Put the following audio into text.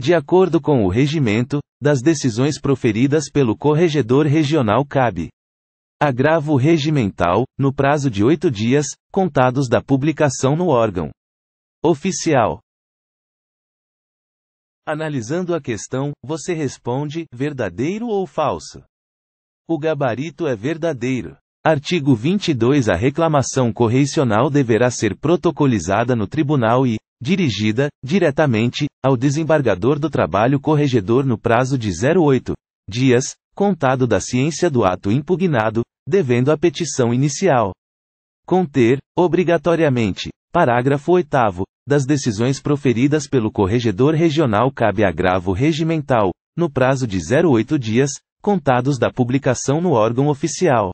de acordo com o regimento, das decisões proferidas pelo corregedor regional cabe agravo regimental, no prazo de oito dias, contados da publicação no órgão oficial. Analisando a questão, você responde: verdadeiro ou falso? O gabarito é verdadeiro. Artigo 22 A reclamação correicional deverá ser protocolizada no tribunal e, dirigida, diretamente, ao desembargador do trabalho corregedor no prazo de 08 dias, contado da ciência do ato impugnado, devendo a petição inicial conter, obrigatoriamente, parágrafo 8 das decisões proferidas pelo corregedor regional cabe agravo regimental, no prazo de 08 dias, contados da publicação no órgão oficial.